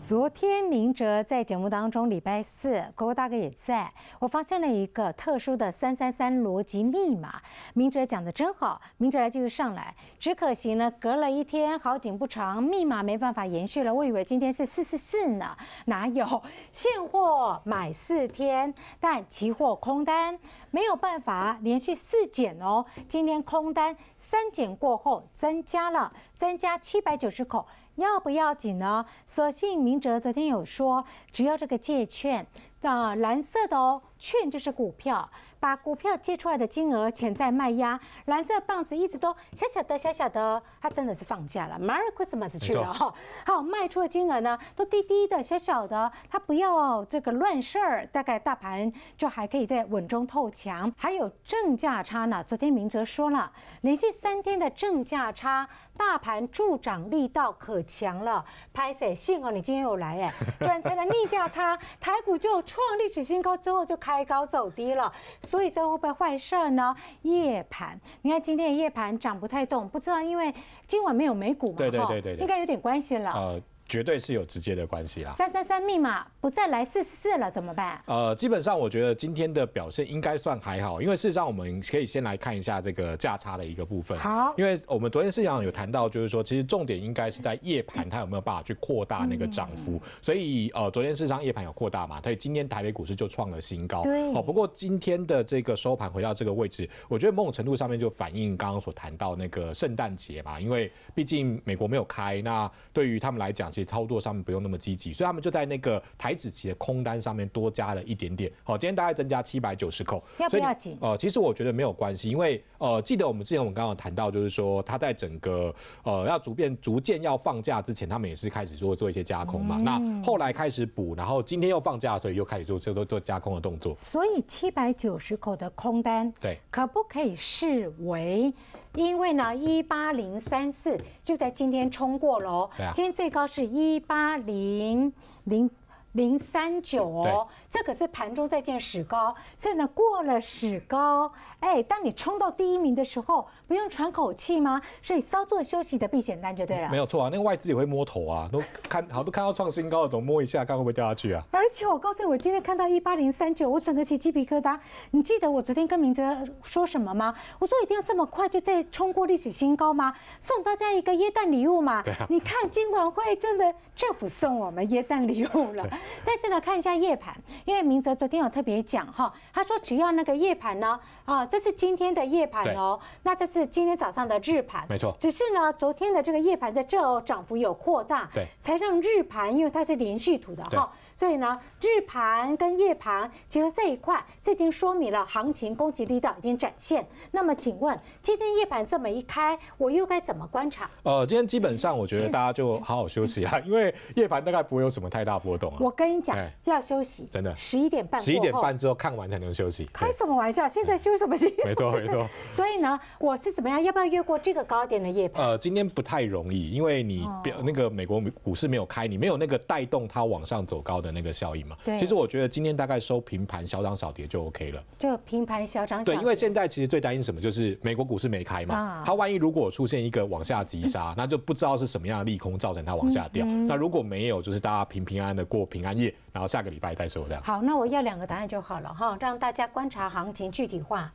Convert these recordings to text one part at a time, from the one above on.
昨天明哲在节目当中，礼拜四，国哥大哥也在，我发现了一个特殊的三三三逻辑密码。明哲讲的真好，明哲来继续上来。只可惜呢，隔了一天，好景不长，密码没办法延续了。我以为今天是四四四呢，哪有？现货买四天，但期货空单没有办法连续四减哦。今天空单三减过后，增加了，增加七百九十口。要不要紧呢？所幸明哲昨天有说，只要这个借券，啊，蓝色的哦，券就是股票。把股票借出来的金额潜在卖压，蓝色棒子一直都小小的小小的，它真的是放假了，Merry Christmas 去了哈。好，卖出的金额呢都低低的小小的，它不要这个乱事儿，大概大盘就还可以在稳中透强。还有正价差呢，昨天明哲说了，连续三天的正价差，大盘助涨力道可强了。拍谁？幸好你今天又来哎，转成了逆价差，台股就创历史新高之后就开高走低了。所以这会不会坏事儿呢？夜盘，你看今天的夜盘涨不太动，不知道因为今晚没有美股嘛？对对对对对，应该有点关系了。绝对是有直接的关系啦。三三三密码不再来四四四了，怎么办？呃，基本上我觉得今天的表现应该算还好，因为事实上我们可以先来看一下这个价差的一个部分。好，因为我们昨天市场有谈到，就是说其实重点应该是在夜盘它有没有办法去扩大那个涨幅。所以呃，昨天市场夜盘有扩大嘛？所以今天台北股市就创了新高。对。哦，不过今天的这个收盘回到这个位置，我觉得某种程度上面就反映刚刚所谈到那个圣诞节嘛，因为毕竟美国没有开，那对于他们来讲。操作上面不用那么积极，所以他们就在那个台子期的空单上面多加了一点点。好，今天大概增加七百九十口，要不要紧？呃，其实我觉得没有关系，因为呃，记得我们之前我们刚刚谈到，就是说他在整个呃要逐渐逐渐要放假之前，他们也是开始做做一些加空嘛。那后来开始补，然后今天又放假，所以又开始做这做做加空的动作。所以七百九十口的空单，对，可不可以视为？因为呢，一八零三四就在今天冲过了、楼，今天最高是一八零零。零三九，这可是盘中再见史高，所以呢过了史高，哎，当你冲到第一名的时候，不用喘口气吗？所以稍作休息的避险单就对了。没有错啊，那个外资也会摸头啊，都看好多看到创新高，的，总摸一下看会不会掉下去啊。而且我告诉你，我今天看到一八零三九，我整个起鸡皮疙瘩。你记得我昨天跟明哲说什么吗？我说一定要这么快就再冲过历史新高吗？送大家一个椰蛋礼物啊。你看金管会真的政府送我们椰蛋礼物了。但是呢，看一下夜盘，因为明泽昨天有特别讲哈，他说只要那个夜盘呢，啊，这是今天的夜盘哦，那这是今天早上的日盘，没错。只是呢，昨天的这个夜盘在这涨幅有扩大，对，才让日盘，因为它是连续图的哈，所以呢，日盘跟夜盘结合这一块，这已经说明了行情攻击力道已经展现。那么请问，今天夜盘这么一开，我又该怎么观察？呃，今天基本上我觉得大家就好好休息啦，因为夜盘大概不会有什么太大波动啊。我跟你讲，要休息，真的十一点半，十一点半之后看完才能休息。开什么玩笑？现在休什么息？没错，没错。所以呢，我是怎么样？要不要越过这个高点的夜盘？呃，今天不太容易，因为你表那个美国股市没有开，你没有那个带动它往上走高的那个效应嘛。对。其实我觉得今天大概收平盘，小涨小跌就 OK 了。就平盘小涨。对，因为现在其实最担心什么，就是美国股市没开嘛。啊。它万一如果出现一个往下急杀，那就不知道是什么样的利空造成它往下掉。那如果没有，就是大家平平安安的过平。平安夜，然后下个礼拜再说这样。好，那我要两个答案就好了哈，让大家观察行情具体化。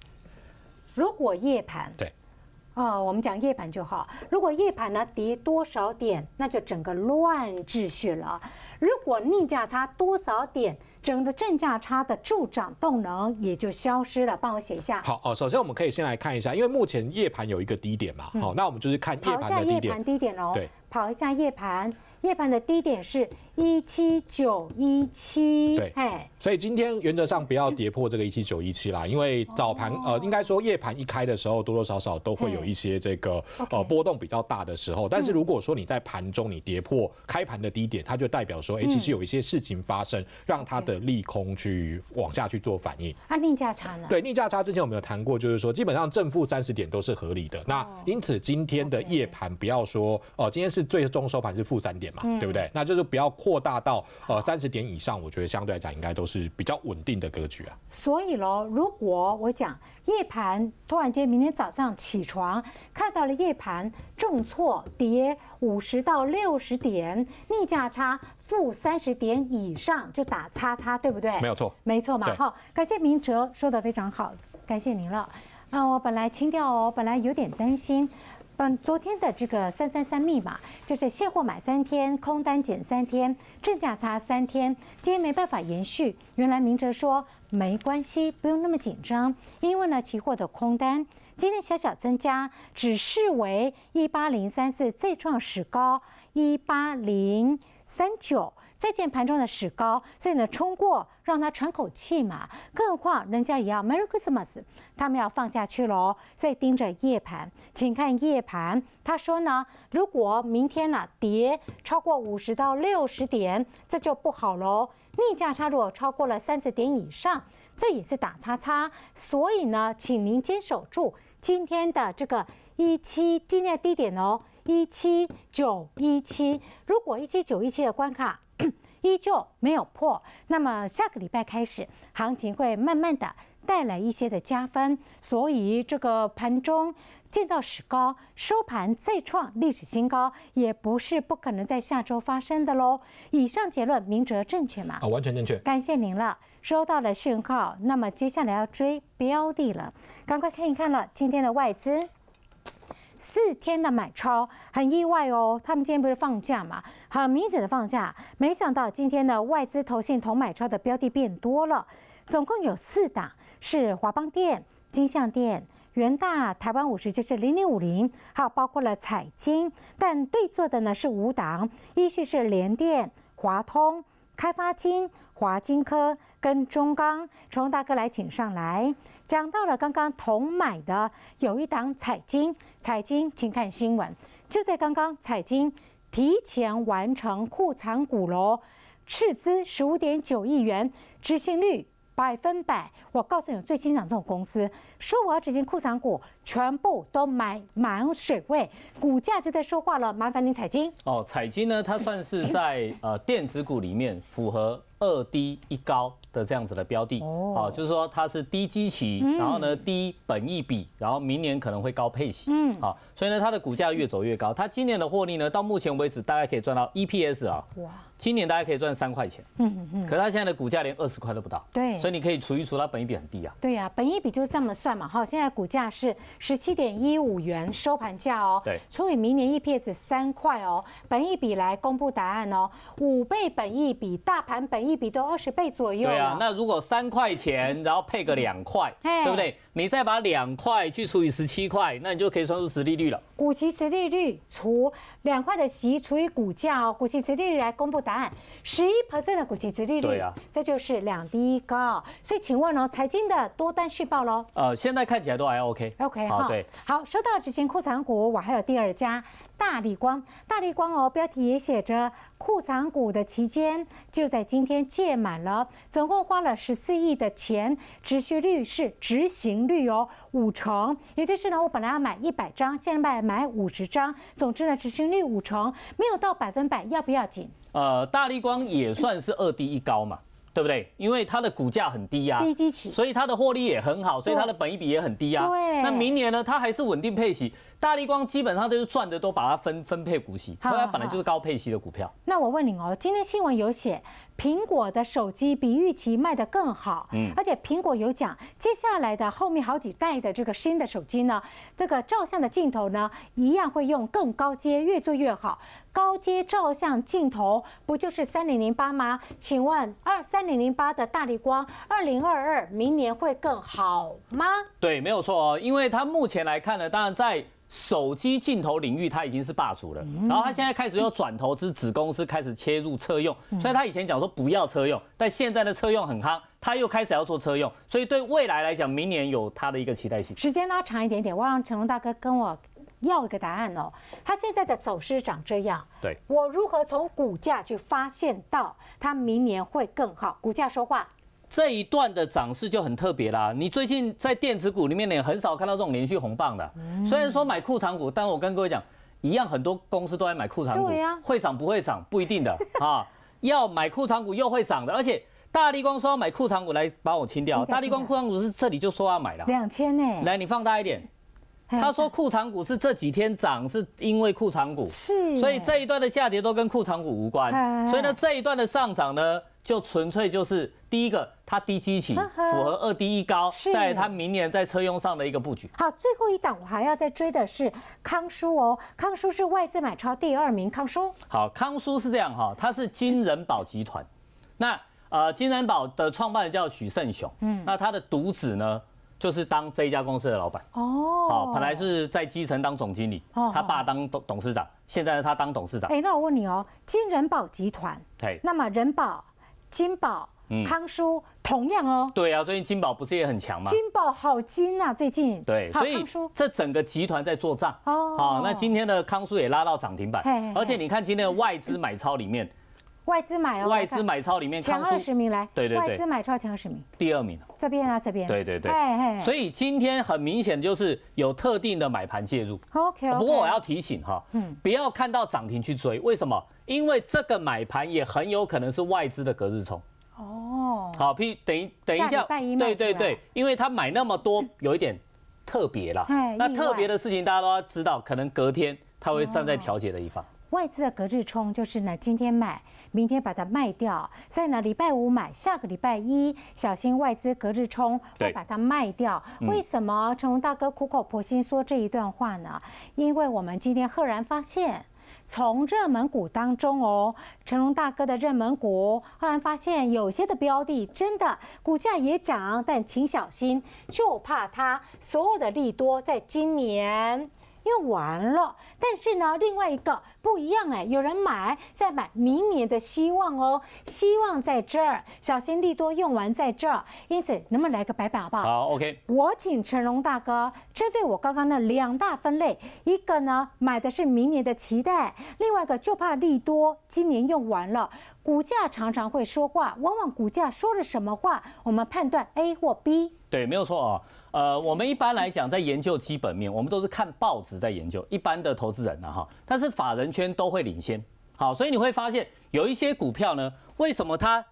如果夜盘，对，啊，我们讲夜盘就好。如果夜盘呢跌多少点，那就整个乱秩序了。如果逆价差多少点，整个正价差的助涨动能也就消失了。帮我写一下。好哦，首先我们可以先来看一下，因为目前夜盘有一个低点嘛，好，那我们就是看夜盘的低点哦。对，跑一下夜盘，夜盘的低点是。一七九一七，对，哎，所以今天原则上不要跌破这个一七九一七啦，因为早盘呃，应该说夜盘一开的时候，多多少少都会有一些这个呃波动比较大的时候。但是如果说你在盘中你跌破开盘的低点，它就代表说，哎，其实有一些事情发生，让它的利空去往下去做反应。啊，逆价差呢？对，逆价差之前我们有谈过，就是说基本上正负三十点都是合理的。那因此今天的夜盘不要说哦，今天是最终收盘是负三点嘛，对不对？那就是不要。扩大到呃三十点以上，我觉得相对来讲应该都是比较稳定的格局啊。所以喽，如果我讲夜盘突然间明天早上起床看到了夜盘重挫跌五十到六十点，逆价差负三十点以上就打叉叉，对不对？没有错，没错嘛。好，感谢明哲说的非常好，感谢您了。嗯，我本来清掉哦，本来有点担心。嗯，昨天的这个三三三密码就是现货买三天，空单减三天，正价差三天。今天没办法延续，原来明哲说没关系，不用那么紧张，因为呢，期货的空单今天小小增加，只是为一八零三四，再创史高一八零三九。在键盘中的史高，所以呢，冲过让他喘口气嘛。更何况人家也要 Merry Christmas，他们要放假去喽，所再盯着夜盘，请看夜盘。他说呢，如果明天呢跌超过五十到六十点，这就不好喽。逆价差若超过了三十点以上，这也是打叉叉。所以呢，请您坚守住今天的这个一七今天的低点哦，一七九一七。如果一七九一七的关卡。依旧没有破，那么下个礼拜开始，行情会慢慢的带来一些的加分，所以这个盘中见到史高，收盘再创历史新高，也不是不可能在下周发生的喽。以上结论明哲正确吗？啊，完全正确。感谢您了，收到了讯号，那么接下来要追标的了，赶快看一看，了今天的外资。四天的买超很意外哦，他们今天不是放假嘛，很明显的放假，没想到今天的外资投信同买超的标的变多了，总共有四档，是华邦店、金象店。元大、台湾五十就是零零五零，还有包括了彩金，但对坐的呢是五档，依序是联电、华通、开发金。华金科跟中钢，崇大哥来请上来。讲到了刚刚同买的，有一档彩金，彩金，请看新闻。就在刚刚，彩金提前完成库存股楼斥资十五点九亿元，执行率。百分百，我告诉你，最欣赏这种公司。我要执行库藏股全部都买满水位，股价就在说话了。麻烦您采金哦，彩金呢，它算是在呃电子股里面符合二低一高的这样子的标的。哦，就是说它是低基期，然后呢低本益比，然后明年可能会高配息。嗯，好，所以呢它的股价越走越高。它今年的获利呢，到目前为止大概可以赚到 EPS 啊。哇。今年大家可以赚三块钱，嗯嗯嗯，可它现在的股价连二十块都不到，对，所以你可以除一除，它本益比很低啊。对呀，本益比就这么算嘛，哈，现在股价是十七点一五元收盘价哦，对，除以明年 EPS 三块哦，本益比来公布答案哦，五倍本益比，大盘本益比都二十倍左右。对啊，那如果三块钱，然后配个两块，对不对？你再把两块去除以十七块，那你就可以算出实利率了。股息折利率除两块的息除以股价哦，股息折利率来公布答案，十一 percent 的股息折利率，对啊，这就是两低一高，所以请问哦，财经的多单续报喽？呃，现在看起来都还 OK，OK 哈，对，好，收到执行库存股，我还有第二家。大力光，大力光哦，标题也写着库藏股的期间就在今天届满了，总共花了十四亿的钱，持续率是执行率哦五成，也就是呢我本来要买一百张，现在买买五十张，总之呢执行率五成没有到百分百，要不要紧？呃，大力光也算是二低一高嘛，对不对？因为它的股价很低呀，低基企，所以它的获利也很好，所以它的本益比也很低啊。对，那明年呢，它还是稳定配息。大力光基本上都是赚的，都把它分分配股息，因为它本来就是高配息的股票。那我问你哦，今天新闻有写，苹果的手机比预期卖得更好，嗯，而且苹果有讲，接下来的后面好几代的这个新的手机呢，这个照相的镜头呢，一样会用更高阶，越做越好。高阶照相镜头不就是三零零八吗？请问二三零零八的大力光二零二二，明年会更好吗？对，没有错哦，因为他目前来看呢，当然在手机镜头领域，他已经是霸主了。然后他现在开始又转投资子公司，开始切入车用。虽然他以前讲说不要车用，但现在的车用很夯，他又开始要做车用。所以对未来来讲，明年有他的一个期待性。时间拉长一点点，我让成龙大哥跟我。要一个答案哦，它现在的走势长这样，对我如何从股价去发现到它明年会更好？股价说话，这一段的涨势就很特别啦。你最近在电子股里面也很少看到这种连续红棒的。虽然说买裤长股，但我跟各位讲，一样很多公司都在买裤长股，会涨不会涨不一定的啊。要买裤长股又会涨的，而且大力光说要买裤长股来把我清掉，大力光裤长股是这里就说要买了，两千呢。来你放大一点。他说：“库藏股是这几天涨，是因为库藏股，是所以这一段的下跌都跟库藏股无关。所以呢，这一段的上涨呢，就纯粹就是第一个，它低基情符合二低一高，在它明年在车用上的一个布局。”好，最后一档我还要再追的是康叔哦，康叔是外资买超第二名，康叔。好，康叔是这样哈，他是金人保集团，那呃，金人保的创办人叫许盛雄，嗯，那他的独子呢？就是当这一家公司的老板哦，好，本来是在基层当总经理，他爸当董董事长，现在他当董事长。哎，那我问你哦，金人保集团，嘿，那么人保、金保、康叔同样哦。对啊，最近金保不是也很强吗？金保好金啊，最近对，所以这整个集团在做账。哦，好，那今天的康叔也拉到涨停板，而且你看今天的外资买超里面。外资买哦，外资买超里面前二十名来，对对对，外资买超前二十名，第二名，这边啊这边，对对对，哎所以今天很明显就是有特定的买盘介入，OK，不过我要提醒哈，嗯，不要看到涨停去追，为什么？因为这个买盘也很有可能是外资的隔日冲，哦，好，譬等于等一下，对对对，因为他买那么多，有一点特别了，那特别的事情大家都要知道，可能隔天他会站在调解的一方。外资的隔日冲就是呢，今天买，明天把它卖掉。所以呢，礼拜五买，下个礼拜一小心外资隔日冲会把它卖掉。为什么成龙大哥苦口婆心说这一段话呢？因为我们今天赫然发现，从热门股当中哦，成龙大哥的热门股，赫然发现有些的标的真的股价也涨，但请小心，就怕它所有的利多在今年。用完了，但是呢，另外一个不一样哎，有人买再买，明年的希望哦，希望在这儿，小心利多用完在这儿，因此能不能来个白板好不好？好，OK。我请成龙大哥针对我刚刚的两大分类，一个呢买的是明年的期待，另外一个就怕利多今年用完了，股价常常会说话，往往股价说了什么话，我们判断 A 或 B。对，没有错哦。呃，我们一般来讲在研究基本面，我们都是看报纸在研究，一般的投资人啊哈，但是法人圈都会领先，好，所以你会发现有一些股票呢，为什么它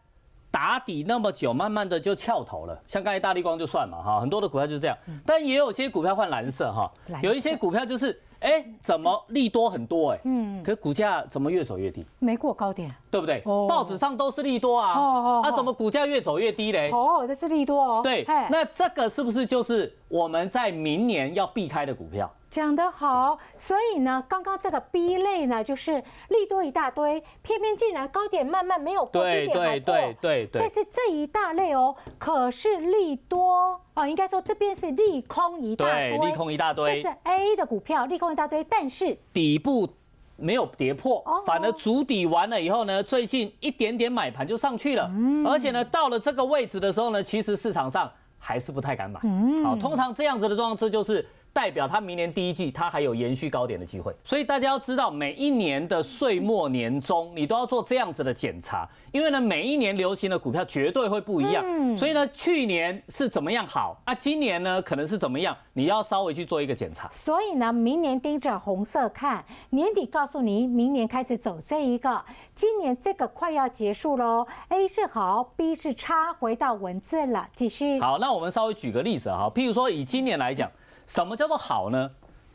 打底那么久，慢慢的就翘头了，像刚才大立光就算嘛哈，很多的股票就是这样，但也有些股票换蓝色哈，有一些股票就是。哎，怎么利多很多？哎，嗯，可股价怎么越走越低？没过高点，对不对？报纸上都是利多啊，啊，怎么股价越走越低嘞？哦，这是利多哦。对，那这个是不是就是我们在明年要避开的股票？讲得好，所以呢，刚刚这个 B 类呢，就是利多一大堆，偏偏竟然高点慢慢没有高，低点对对对对对。但是这一大类哦，可是利多哦，应该说这边是利空一大堆，利空一大堆。这是 A 的股票，利空一大堆，但是底部没有跌破，反而足底完了以后呢，最近一点点买盘就上去了，而且呢，到了这个位置的时候呢，其实市场上还是不太敢买。好，通常这样子的状况这就是。代表它明年第一季它还有延续高点的机会，所以大家要知道每一年的岁末年终你都要做这样子的检查，因为呢每一年流行的股票绝对会不一样，所以呢去年是怎么样好，那今年呢可能是怎么样，你要稍微去做一个检查。所以呢，明年盯着红色看，年底告诉你，明年开始走这一个，今年这个快要结束喽，A 是好，B 是差，回到文字了，继续。好，那我们稍微举个例子哈，譬如说以今年来讲。什么叫做好呢？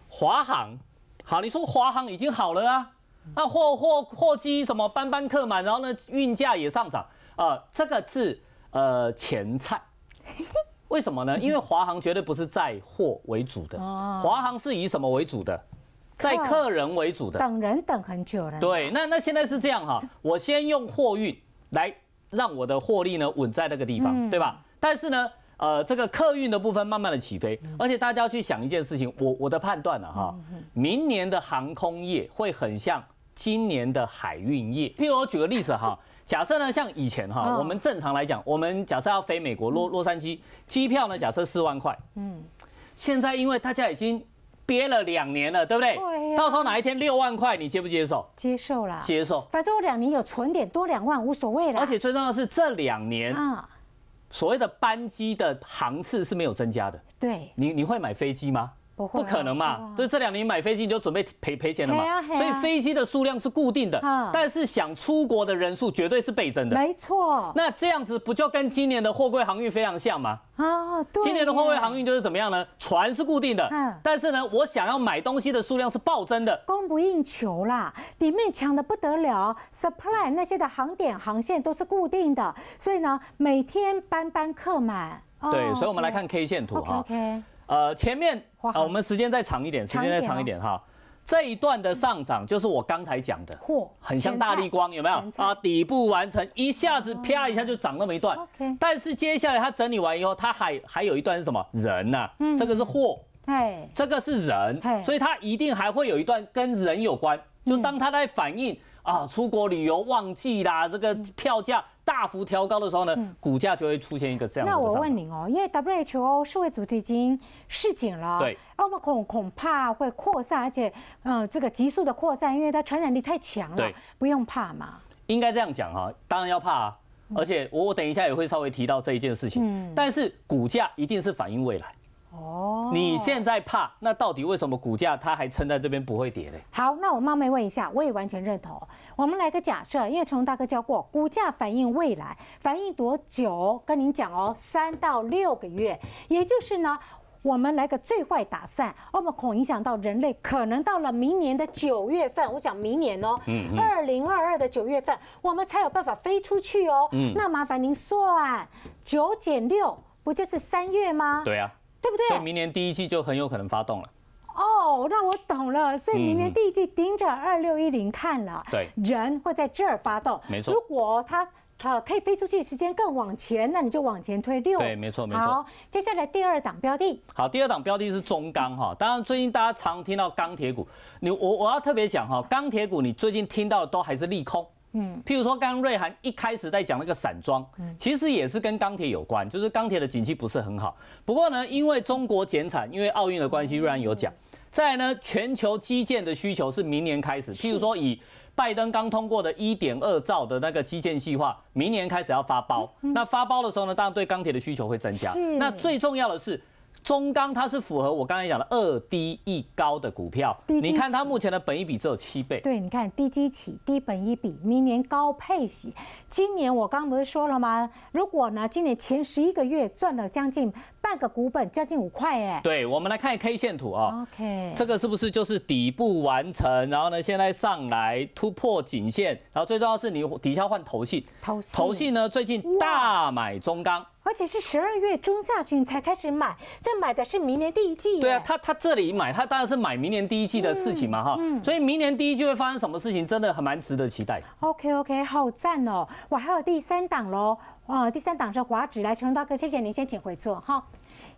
华航，好，你说华航已经好了啊？那货货货机什么班班客满，然后呢运价也上涨，呃，这个是呃前菜。为什么呢？因为华航绝对不是载货为主的，华航是以什么为主的？载客人为主的。等人等很久了。对，那那现在是这样哈，我先用货运来让我的获利呢稳在那个地方，对吧？但是呢。呃，这个客运的部分慢慢的起飞，而且大家要去想一件事情，我我的判断呢哈，明年的航空业会很像今年的海运业。譬如我举个例子哈，假设呢像以前哈，我们正常来讲，我们假设要飞美国洛洛杉矶，机票呢假设四万块，嗯，现在因为大家已经憋了两年了，对不对？对。到时候哪一天六万块，你接不接受？接受啦。接受。反正我两年有存点多两万无所谓了。而且最重要的是这两年啊。所谓的班机的航次是没有增加的。对，你你会买飞机吗？不可能嘛！所以这两年买飞机就准备赔赔钱了嘛。所以飞机的数量是固定的，但是想出国的人数绝对是倍增的。没错。那这样子不就跟今年的货柜航运非常像吗？啊，对。今年的货柜航运就是怎么样呢？船是固定的，但是呢，我想要买东西的数量是暴增的，供不应求啦，里面抢的不得了。Supply 那些的航点航线都是固定的，所以呢，每天班班客满。对，所以我们来看 K 线图哈。呃，前面呃，我们时间再长一点，时间再长一点哈。这一段的上涨就是我刚才讲的，货很像大力光有没有？啊，底部完成，一下子啪一下就涨那么一段。但是接下来它整理完以后，它还还有一段是什么人呐？这个是货，哎，这个是人，所以它一定还会有一段跟人有关。就当它在反映啊，出国旅游旺季啦，这个票价。大幅调高的时候呢，股价就会出现一个这样的。那我问您哦，因为 WHO 世卫组织已经示警了，对，那我恐恐怕会扩散，而且，嗯，这个急速的扩散，因为它传染力太强了。不用怕嘛。应该这样讲哈，当然要怕，啊，而且我我等一下也会稍微提到这一件事情。嗯，但是股价一定是反映未来。哦，你现在怕那到底为什么股价它还撑在这边不会跌呢？好，那我冒昧问一下，我也完全认同。我们来个假设，因为崇大哥教过，股价反映未来，反映多久？跟您讲哦，三到六个月，也就是呢，我们来个最坏打算，我们恐影响到人类，可能到了明年的九月份，我讲明年哦，嗯，二零二二的九月份，我们才有办法飞出去哦。嗯，那麻烦您算，九减六不就是三月吗？对呀。对不对？所以明年第一季就很有可能发动了。哦，那我懂了。所以明年第一季盯着二六一零看了，对，人会在这儿发动。没错，如果它呃可以飞出去，时间更往前，那你就往前推六。对，没错，没错。好，接下来第二档标的。好，第二档标的是中钢哈。当然，最近大家常听到钢铁股，你我我要特别讲哈，钢铁股你最近听到的都还是利空。嗯，譬如说，刚刚瑞涵一开始在讲那个散装，其实也是跟钢铁有关，就是钢铁的景气不是很好。不过呢，因为中国减产，因为奥运的关系，瑞涵有讲。再呢，全球基建的需求是明年开始，譬如说以拜登刚通过的一点二兆的那个基建计划，明年开始要发包。那发包的时候呢，当然对钢铁的需求会增加。那最重要的是。中钢它是符合我刚才讲的二低一高的股票，你看它目前的本益比只有七倍。对，你看低基企、低本益比，明年高配息。今年我刚不是说了吗？如果呢，今年前十一个月赚了将近半个股本，将近五块哎。对，我们来看 K 线图啊，这个是不是就是底部完成？然后呢，现在上来突破颈线，然后最重要是你底下换头信。头信头呢，最近大买中钢。而且是十二月中下旬才开始买，这买的是明年第一季。对啊，他他这里买，他当然是买明年第一季的事情嘛哈。所以明年第一季会发生什么事情，真的很蛮值得期待。OK OK，好赞哦！我还有第三档喽！哇，第三档是华指来，成龙大哥，谢谢您，先请回座哈。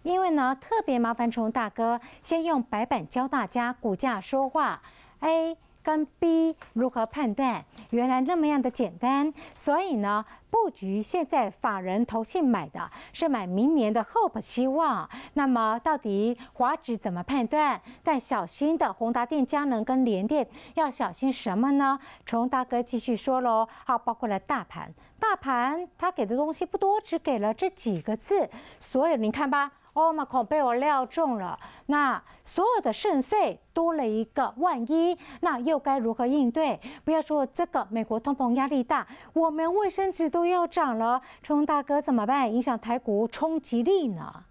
因为呢，特别麻烦成龙大哥，先用白板教大家股价说话。A 跟 B 如何判断？原来那么样的简单，所以呢，布局现在法人投信买的是买明年的 hope 希望。那么到底华指怎么判断？但小心的宏达电、佳能跟联电要小心什么呢？崇大哥继续说喽。好，包括了大盘，大盘他给的东西不多，只给了这几个字。所以你看吧。哦，麦克被我料中了。那所有的肾碎多了一个万一，那又该如何应对？不要说这个，美国通膨压力大，我们卫生纸都要涨了，冲大哥怎么办？影响台股冲击力呢？